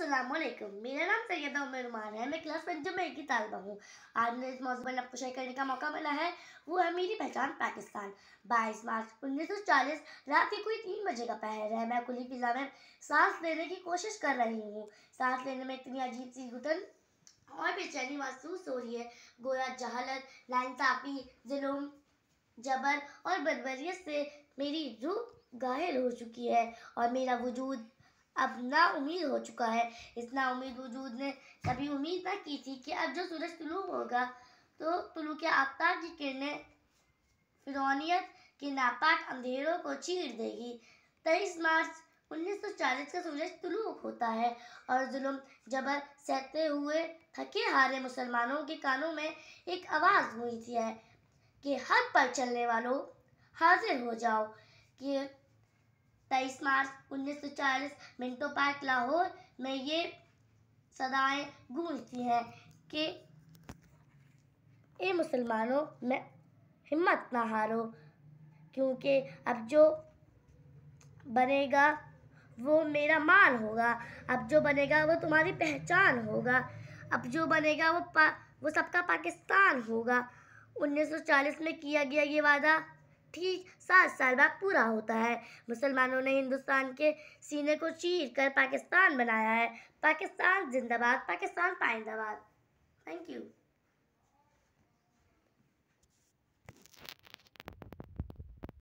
असलम मेरा नाम सैदा उमर उमान है मैं क्लास पंचम में की तालबा हूँ आज मुझे इस मौजूद में आपको शेयर करने का मौका मिला है वो है मेरी पहचान पाकिस्तान 22 मार्च 1940 रात के कोई तीन बजे का पहर है मैं खुली फिजा में सांस लेने की कोशिश कर रही हूँ सांस लेने में इतनी अजीब सी घुटन और बेचैनी महसूस हो रही है गोया जहालत लाइनसाफी जुलूम जबर और बदबरीत से मेरी रूह गायल हो चुकी है और मेरा वजूद अब ना उम्मीद हो चुका है इस ना उम्मीद वजूद ने कभी उम्मीद ना की थी कि अब जो सूरज तुलू होगा तो तुलू के आफ्ताब की किरणें फिरौनीत के नापाक अंधेरों को चीर देगी तेईस मार्च 1940 का सूरज तुलू होता है और जुल्म जबर सहते हुए थके हारे मुसलमानों के कानों में एक आवाज़ हुई थी है कि हद पर चलने वालों हाजिर हो जाओ कि तेईस मार्च उन्नीस सौ चालीस मिंटो पार्क लाहौर में ये सदाएं गूंजती हैं कि ए मुसलमानों में हिम्मत ना हारो क्योंकि अब जो बनेगा वो मेरा मान होगा अब जो बनेगा वो तुम्हारी पहचान होगा अब जो बनेगा वो पा, वो सबका पाकिस्तान होगा 1940 में किया गया ये वादा ठीक सात साल बाद पूरा होता है मुसलमानों ने हिंदुस्तान के सीने को चीर कर पाकिस्तान बनाया है पाकिस्तान जिंदाबाद पाकिस्तान पाइंदाबाद थैंक यू